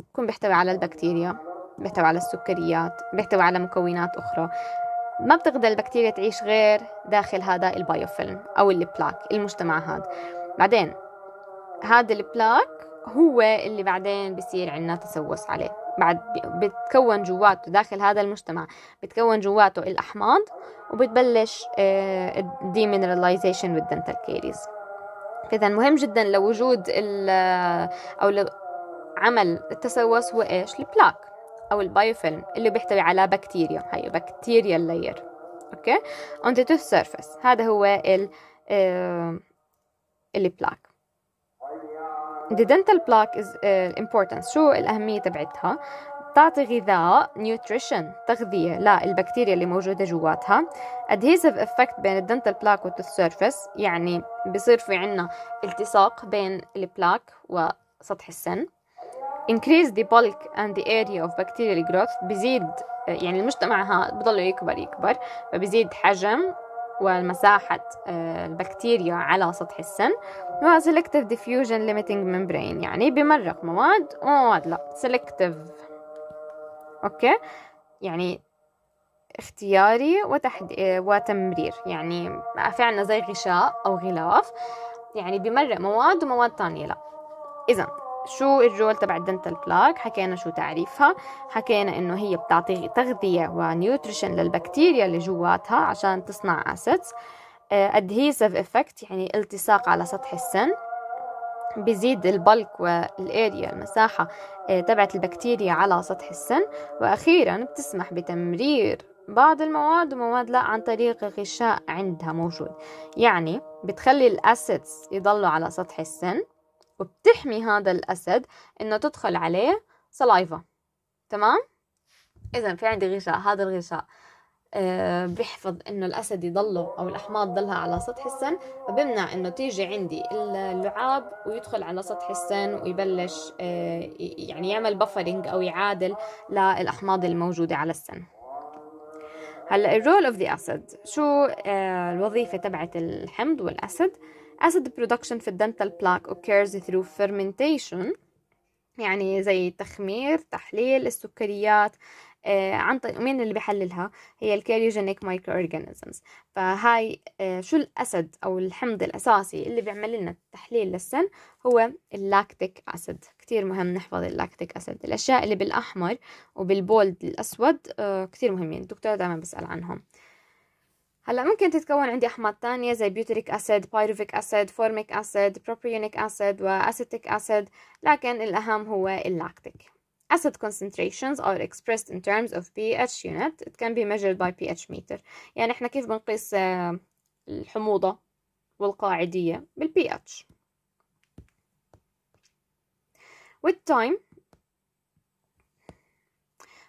بكون بيحتوي على البكتيريا بيحتوي على السكريات بيحتوي على مكونات اخرى ما بتقدر البكتيريا تعيش غير داخل هذا البايوفيلم أو البلاك المجتمع هذا بعدين هذا البلاك هو اللي بعدين بصير عندنا تسوس عليه بعد بتكون جواته داخل هذا المجتمع بتكون جواته الأحماض وبتبلش الديمينراليزيشن والدنتال كيريز إذا مهم جدا لوجود آه، أو عمل التسوس هو إيش البلاك أو البايوفيلم اللي بيحتوي على بكتيريا هي بكتيريا لاير أوكي on the tooth surface هذا هو ال اللي بلاك the dental plaque is uh, شو الأهمية تبعتها بتعطي غذاء نيوتريشن تغذية للبكتيريا اللي موجودة جواتها adhesive effect بين الدنتال بلاك والتوث سيرفيس يعني بصير في عنا التصاق بين البلاك وسطح السن increase the bulk and the area of bacterial growth بزيد يعني المجتمع ها بضل يكبر يكبر فبزيد حجم ومساحة آه، البكتيريا على سطح السن و selective diffusion limiting membrane يعني بمرق مواد ومواد لا selective أوكي يعني اختياري وتحد... آه، وتمرير يعني في عنا زي غشاء أو غلاف يعني بمرق مواد ومواد تانية لا إذا شو الرول تبع الدنتال بلاك حكينا شو تعريفها حكينا انه هي بتعطي تغذيه ونيوتريشن للبكتيريا اللي جواتها عشان تصنع اسيدز ادهيسيف افكت يعني التصاق على سطح السن بيزيد البلك والاريا المساحه آه، تبعت البكتيريا على سطح السن واخيرا بتسمح بتمرير بعض المواد ومواد لا عن طريق غشاء عندها موجود يعني بتخلي الاسيدز يضلوا على سطح السن وبتحمي هذا الأسد إنه تدخل عليه سلايفا تمام؟ إذا في عندي غشاء هذا الغشاء آه، بيحفظ انه الاسد يضله او الاحماض ضلها على سطح السن فبمنع انه تيجي عندي اللعاب ويدخل على سطح السن ويبلش آه، يعني يعمل بفرنج او يعادل للاحماض الموجوده على السن هلا الرول اوف ذا اسيد شو آه، الوظيفه تبعت الحمض والاسيد acid production في الدنتال plaque occurs through fermentation يعني زي تخمير تحليل السكريات آه، عن طريق مين اللي بيحللها هي الكاريوجينيك مايكرو اورجانيزمز فهاي آه، شو الاسد او الحمض الاساسي اللي بيعمل لنا التحليل للسن هو اللاكتيك اسيد كتير مهم نحفظ اللاكتيك اسيد الاشياء اللي بالاحمر وبالبولد الاسود آه، كتير مهمين الدكتور دائما بسال عنهم هلا ممكن تتكون عندي احماض تانية زي بيوتريك اسيد بايروفيك اسيد فورميك اسيد بروبيونيك اسيد واسيتيك اسيد لكن الاهم هو اللاكتيك Acid concentrations are expressed in terms of pH unit. It can be measured by pH meter. يعني احنا كيف بنقيس آه، الحموضة والقاعدية pH With time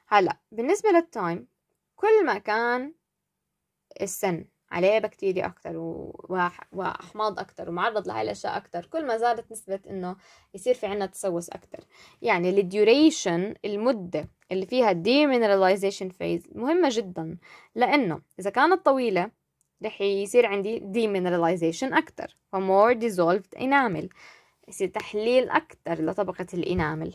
هلا بالنسبة للتايم كل ما كان السن عليه بكتيريا أكتر وأحماض أكتر ومعرض لهاي الأشياء أكتر كل ما زادت نسبة إنه يصير في عنا تسوس أكتر يعني الديوريشن المدة اللي فيها demineralization فيز مهمة جدا لأنه إذا كانت طويلة رح يصير عندي demineralization أكتر فمور dissolved enamel يصير تحليل أكتر لطبقة الإنامل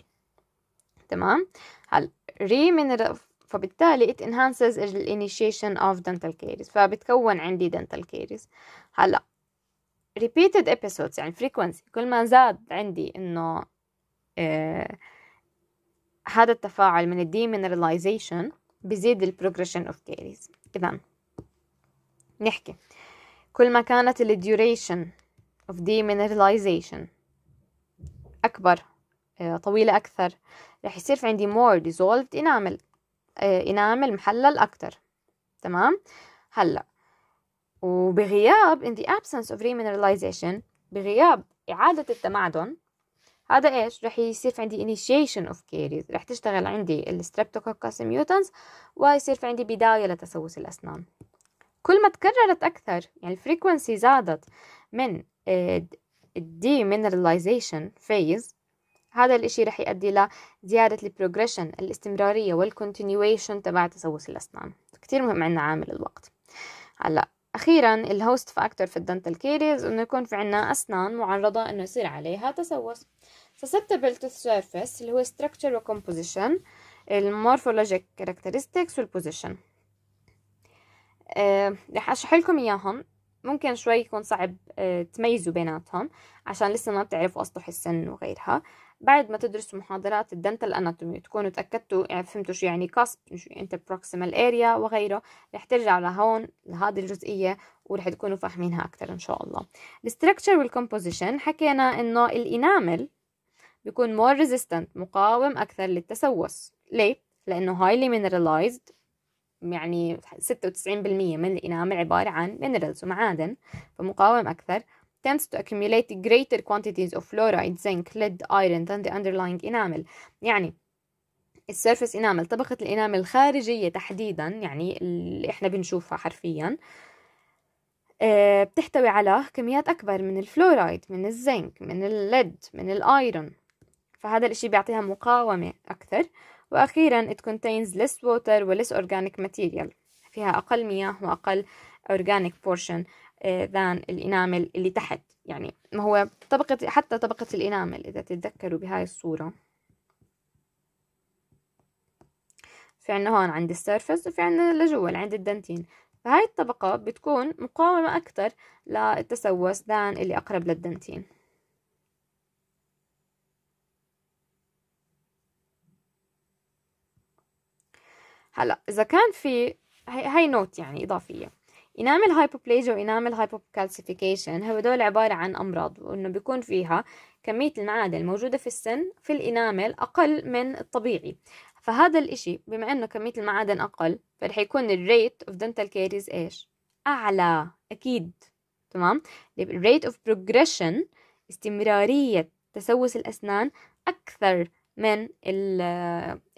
تمام هل ريمينر فبالتالي it enhances the initiation of dental caries فبتكون عندي dental caries هلا repeated episodes يعني frequency كل ما زاد عندي انه آه هذا التفاعل من demineralization بزيد ال progression of caries اذا نحكي كل ما كانت ال duration of demineralization اكبر طويلة أكثر رح يصير في عندي more dissolved enamel آه، انامل محلل أكتر تمام هلا وبغياب in the absence of remineralization بغياب إعادة التمعدن هذا ايش رح يصير في عندي initiation of caries رح تشتغل عندي streptococcus mutans ويصير في عندي بداية لتسوس الأسنان كل ما تكررت أكثر يعني frequency زادت من آه، demineralization فيز هذا الإشي رح يؤدي لزيادة البروجريشن الاستمرارية والكونتينيويشن تبع تسوس الأسنان كتير مهم عندنا عامل الوقت هلا أخيرا الهوست فاكتور في الدنتال كيريز إنه يكون في عنا أسنان معرضة إنه يصير عليها تسوس susceptible to surface اللي هو structure وcomposition المورفولوجيك كاركترستكس والبوزيشن آه، رح اشرح لكم اياهم ممكن شوي يكون صعب آه، تميزوا بيناتهم عشان لسه ما بتعرفوا اسطح السن وغيرها بعد ما تدرسوا محاضرات الدنتال اناتومي تكونوا تاكدتوا يعني فهمتوا شو يعني كاسب شو يعني انتربروكسيمال اريا وغيره رح ترجعوا لهون لهذه الجزئيه ورح تكونوا فاهمينها اكثر ان شاء الله الستركتشر والكومبوزيشن حكينا انه الانامل بيكون مور ريزيستنت مقاوم اكثر للتسوس ليه لانه هايلي مينراليزد يعني 96% من الانامل عباره عن مينرالز ومعادن فمقاوم اكثر tends to accumulate greater quantities of fluoride, zinc, lead, iron than the underlying enamel يعني السيرفس انامل طبقة الانامل الخارجية تحديدا يعني اللي احنا بنشوفها حرفيا آه، بتحتوي على كميات أكبر من الفلورايد من الزنك من الليد من الآيرون فهذا الإشي بيعطيها مقاومة أكثر وأخيرا it contains less water و less organic material فيها أقل مياه وأقل organic portion آه، ذان الإنامل اللي تحت يعني ما هو طبقة حتى طبقة الإنامل إذا تتذكروا بهاي الصورة في عنا هون عند السيرفس وفي عنا لجوا عند الدنتين فهاي الطبقة بتكون مقاومة أكثر للتسوس ذان اللي أقرب للدنتين هلا إذا كان في هاي, هاي نوت يعني إضافية ينام الهايبوبليجيا وينام الهايبوكالسيفيكيشن هدول عبارة عن أمراض وإنه بيكون فيها كمية المعادن الموجودة في السن في الإنامل أقل من الطبيعي فهذا الإشي بما إنه كمية المعادن أقل فرح يكون الريت اوف دنتال كيريز إيش؟ أعلى أكيد تمام؟ الريت اوف بروجريشن استمرارية تسوس الأسنان أكثر من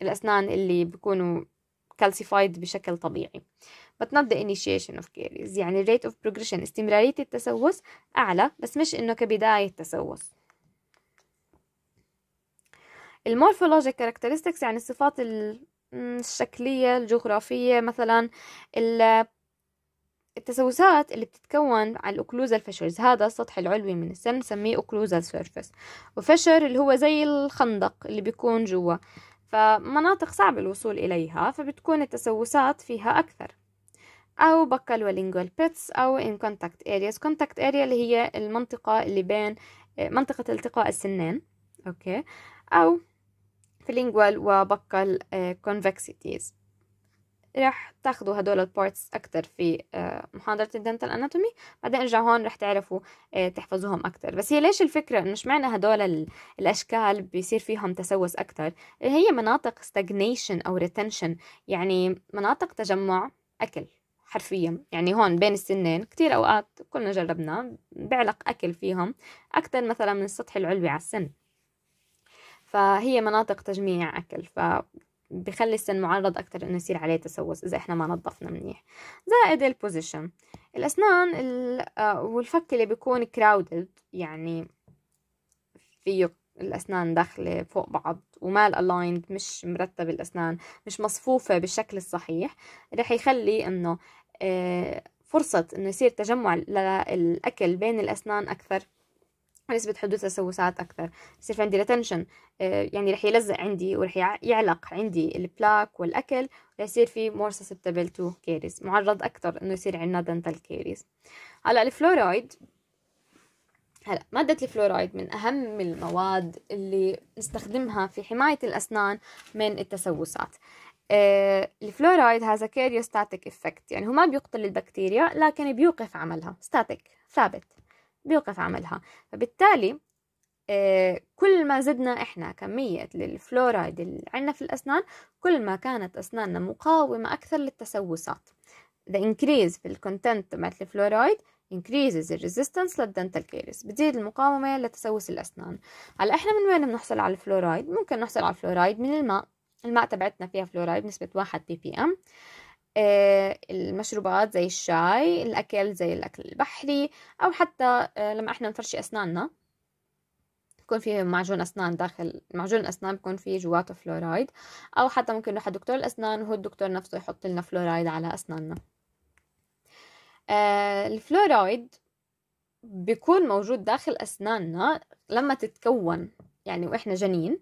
الأسنان اللي بيكونوا كالسيفايد بشكل طبيعي آه but not the initiation of caries يعني rate of progression استمرارية التسوس أعلى بس مش إنه كبداية تسوس المورفولوجيك كاركترستكس يعني الصفات الشكلية الجغرافية مثلا التسوسات اللي بتتكون على الأوكلوزال فيشرز هذا السطح العلوي من السن نسميه أوكلوزال سيرفيس وفشر اللي هو زي الخندق اللي بيكون جوا فمناطق صعب الوصول إليها فبتكون التسوسات فيها أكثر أو بكال ولينجوال بيتس أو إن كونتاكت أريز كونتاكت أريا اللي هي المنطقة اللي بين منطقة التقاء السنين أوكي أو في لينجوال وبكال كونفكسيتيز رح تاخذوا هدول البارتس أكتر في آه، محاضرة الدنتال أناتومي بعدين ارجع هون رح تعرفوا آه، تحفظوهم أكتر بس هي ليش الفكرة إنه معنى هدول الأشكال بيصير فيهم تسوس أكتر هي مناطق ستاجنيشن أو ريتنشن يعني مناطق تجمع أكل حرفيا يعني هون بين السنين كتير أوقات كلنا جربناه بعلق أكل فيهم أكثر مثلا من السطح العلوي على السن فهي مناطق تجميع أكل ف بخلي السن معرض أكتر إنه يصير عليه تسوس إذا إحنا ما نظفنا منيح زائد البوزيشن الأسنان آه، والفك اللي بيكون كراودد يعني فيه الأسنان داخلة فوق بعض ومال ألايند مش مرتب الأسنان مش مصفوفة بالشكل الصحيح رح يخلي إنه آه، فرصة إنه يصير تجمع للأكل بين الأسنان أكثر ونسبة حدوث تسوسات أكثر يصير في عندي ريتنشن آه، يعني رح يلزق عندي ورح يعلق عندي البلاك والأكل يصير في مور سسبتبل تو كيريز معرض أكثر إنه يصير عندنا دنتال كيريز هلا الفلورايد هلا مادة الفلورايد من أهم المواد اللي نستخدمها في حماية الأسنان من التسوسات آه، الفلورايد هذا كاريوستاتيك ستاتيك افكت يعني هو ما بيقتل البكتيريا لكن بيوقف عملها ستاتيك ثابت بيوقف عملها فبالتالي آه، كل ما زدنا احنا كمية الفلورايد اللي عندنا في الأسنان كل ما كانت أسناننا مقاومة أكثر للتسوسات the increase في الكونتنت تبعت الفلورايد increases the resistance للدنتال كيريز بتزيد المقاومة لتسوس الأسنان هلا احنا من وين بنحصل على الفلورايد ممكن نحصل على الفلورايد من الماء الماء تبعتنا فيها فلورايد بنسبة واحد بي بي ام المشروبات زي الشاي الأكل زي الأكل البحري أو حتى آه، لما إحنا نفرشي أسناننا بكون فيه معجون أسنان داخل معجون الأسنان بكون فيه جواته فلورايد أو حتى ممكن نروح دكتور الأسنان وهو الدكتور نفسه يحط لنا فلورايد على أسناننا آه، الفلورايد بيكون موجود داخل أسناننا لما تتكون يعني وإحنا جنين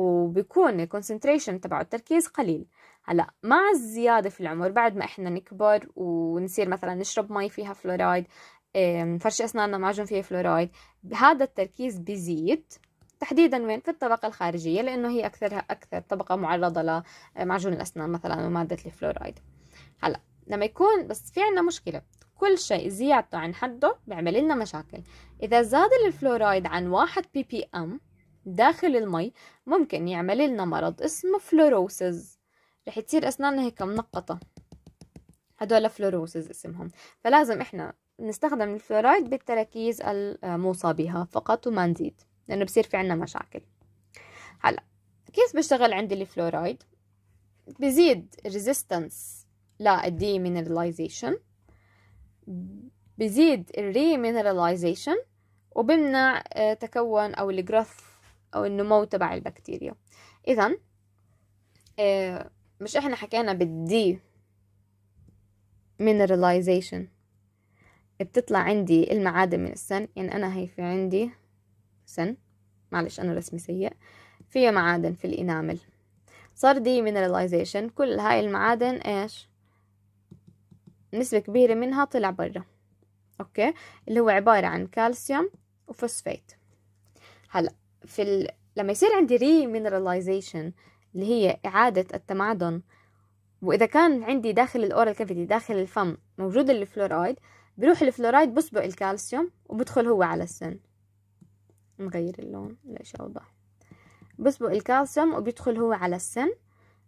وبكون الكونسنتريشن تبعه التركيز قليل هلا مع الزيادة في العمر بعد ما احنا نكبر ونصير مثلا نشرب مي فيها فلورايد نفرشي اسناننا معجون فيه فلورايد هذا التركيز بيزيد تحديدا وين في الطبقة الخارجية لأنه هي أكثرها أكثر طبقة معرضة لمعجون الأسنان مثلا ومادة الفلورايد هلا لما يكون بس في عنا مشكلة كل شيء زيادته عن حده بيعمل لنا مشاكل إذا زاد الفلورايد عن واحد بي بي أم داخل المي ممكن يعمل لنا مرض اسمه فلوروسز رح تصير أسناننا هيك منقطة هدول فلوروسز اسمهم فلازم إحنا نستخدم الفلورايد بالتركيز الموصى بها فقط وما نزيد لأنه بصير في عنا مشاكل هلا كيف بشتغل عندي الفلورايد بزيد ريزيستنس للدي مينراليزيشن بزيد الريمينراليزيشن وبمنع آه، تكون او الجروث أو النمو تبع البكتيريا إذا آه، مش إحنا حكينا بالدي mineralization بتطلع عندي المعادن من السن يعني أنا هي في عندي سن معلش أنا رسمي سيء فيها معادن في الإنامل صار دي mineralization كل هاي المعادن إيش نسبة كبيرة منها طلع برا أوكي اللي هو عبارة عن كالسيوم وفوسفيت هلأ في ال... لما يصير عندي ريمينراليزيشن اللي هي إعادة التمعدن وإذا كان عندي داخل الأورال كافيتي داخل الفم موجود الفلورايد بروح الفلورايد بسبق الكالسيوم وبدخل هو على السن نغير اللون ليش أوضح بسبق الكالسيوم وبيدخل هو على السن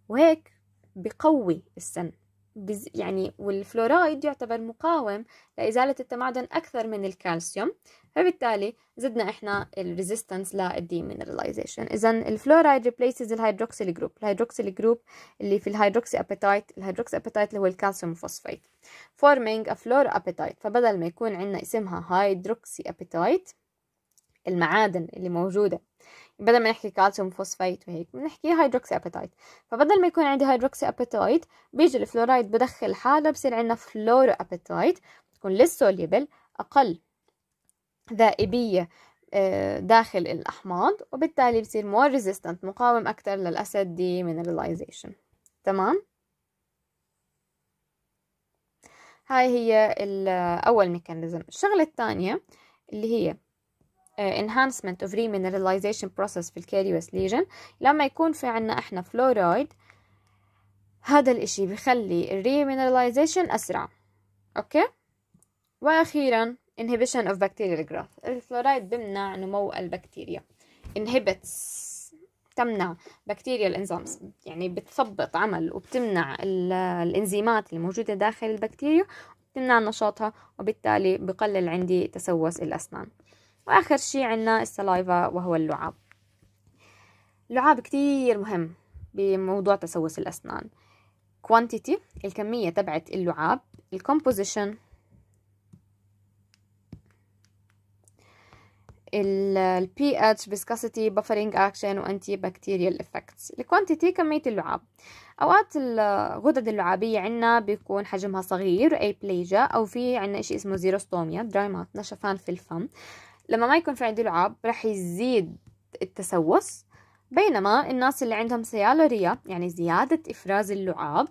وهيك بقوي السن بز يعني والفلورايد يعتبر مقاوم لإزالة التمعدن أكثر من الكالسيوم فبالتالي زدنا احنا الريزيستنس للديمينراليزيشن اذا الفلورايد ريبليسز الهيدروكسيل جروب الهيدروكسيل جروب اللي في الهيدروكسي ابيتايت الهيدروكسي ابيتايت اللي هو الكالسيوم فوسفايت فورمينج ا فلور ابيتايت فبدل ما يكون عندنا اسمها هيدروكسي ابيتايت المعادن اللي موجوده بدل ما نحكي كالسيوم فوسفايت وهيك بنحكي هيدروكسي ابيتايت فبدل ما يكون عندي هيدروكسي ابيتايت بيجي الفلورايد بدخل حاله بصير عندنا فلورو ابيتايت بتكون لسوليبل اقل ذائبية آه، داخل الأحماض وبالتالي بصير مور ريزيستنت مقاوم أكثر للأسد دي مينراليزيشن تمام هاي هي آه، أول ميكانيزم الشغلة الثانية اللي هي آه، enhancement of remineralization process في الكاريوس ليجن لما يكون في عنا احنا فلورايد هذا الاشي بخلي الريمينراليزيشن اسرع اوكي واخيرا inhibition of bacterial growth الفلورايد بمنع نمو البكتيريا inhibits تمنع بكتيريا الانزيمز يعني بتثبط عمل وبتمنع الانزيمات اللي موجودة داخل البكتيريا بتمنع نشاطها وبالتالي بقلل عندي تسوس الأسنان وآخر شيء عنا السلايفا وهو اللعاب اللعاب كتير مهم بموضوع تسوس الأسنان quantity الكمية تبعت اللعاب الكومبوزيشن البي اتش buffering action اكشن وانتي بكتيريال افكتس الكوانتيتي كميه اللعاب اوقات الغدد اللعابيه عندنا بيكون حجمها صغير اي بليجا او في عندنا شيء اسمه زيروستوميا mouth نشفان في الفم لما ما يكون في عندي لعاب رح يزيد التسوس بينما الناس اللي عندهم سيالوريا يعني زياده افراز اللعاب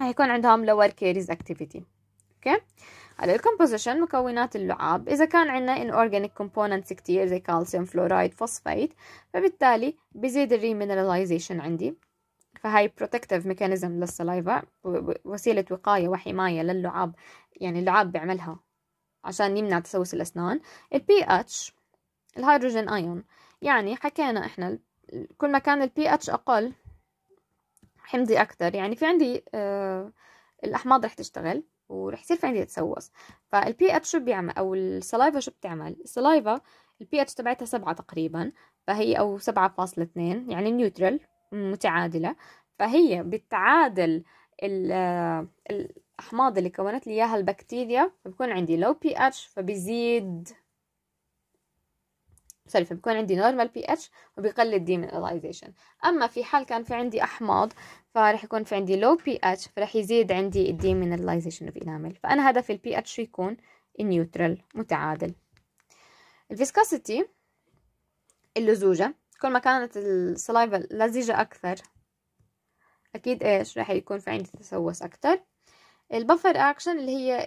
هيكون عندهم lower caries activity اوكي okay. على الكومبوزيشن مكونات اللعاب إذا كان عندنا inorganic components كتير زي كالسيوم فلورايد فوسفيت فبالتالي بزيد الريمينراليزيشن عندي فهاي بروتكتيف ميكانيزم للسلايفا وسيلة وقاية وحماية للعاب يعني اللعاب بيعملها عشان يمنع تسوس الأسنان البي اتش الهيدروجين ايون يعني حكينا احنا كل ما كان البي اتش اقل حمضي اكثر يعني في عندي آه الاحماض رح تشتغل ورح يصير في عندي تسوس فالبي اتش شو بيعمل او السلايفا شو بتعمل السلايفا البي اتش تبعتها سبعة تقريبا فهي او سبعة فاصلة اثنين يعني نيوترال متعادلة فهي بتعادل الأحماض اللي كونت لي إياها البكتيريا فبكون عندي لو بي اتش فبزيد سوري بكون عندي نورمال بي اتش وبقل الدي مينراليزيشن اما في حال كان في عندي احماض فرح يكون في عندي لو بي اتش فرح يزيد عندي الدي مينراليزيشن اوف انامل فانا هدفي البي اتش يكون نيوترال متعادل الفيسكوسيتي اللزوجة كل ما كانت السلايفا لزجة أكثر أكيد إيش راح يكون في عندي تسوس أكثر البفر أكشن اللي هي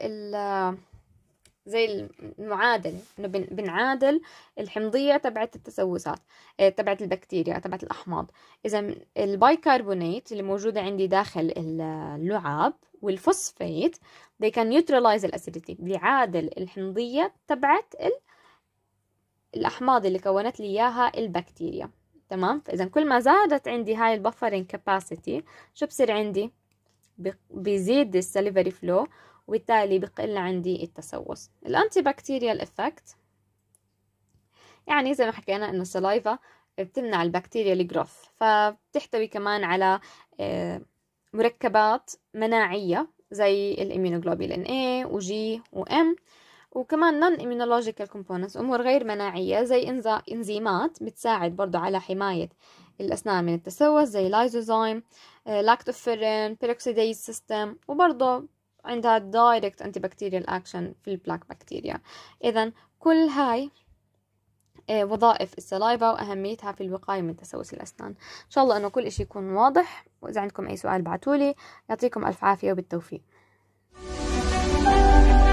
زي المعادلة إنه بنعادل الحمضية تبعت التسوسات إيه، تبعت البكتيريا تبعت الأحماض إذا البايكربونات اللي موجودة عندي داخل اللعاب والفوسفيت they can neutralize الأسيديتي بيعادل الحمضية تبعت ال... الأحماض اللي كونت لي إياها البكتيريا تمام فإذا كل ما زادت عندي هاي البفرين كاباسيتي شو بصير عندي بيزيد السليفري فلو وبالتالي بقل عندي التسوس الانتي بكتيريال افكت يعني زي ما حكينا انه السلايفا بتمنع البكتيريا الجروث فبتحتوي كمان على آه، مركبات مناعية زي الاميونوجلوبولين A وجي وام وكمان نون immunological components أمور غير مناعية زي إنزيمات بتساعد برضو على حماية الأسنان من التسوس زي لايزوزايم لاكتوفيرين بيروكسيديز سيستم وبرضو وعندها دايركت انتي بكتيريال اكشن في البلاك بكتيريا اذا كل هاي آه، وظائف السلايفا وأهميتها في الوقاية من تسوس الأسنان إن شاء الله أنه كل إشي يكون واضح وإذا عندكم أي سؤال بعتولي يعطيكم ألف عافية وبالتوفيق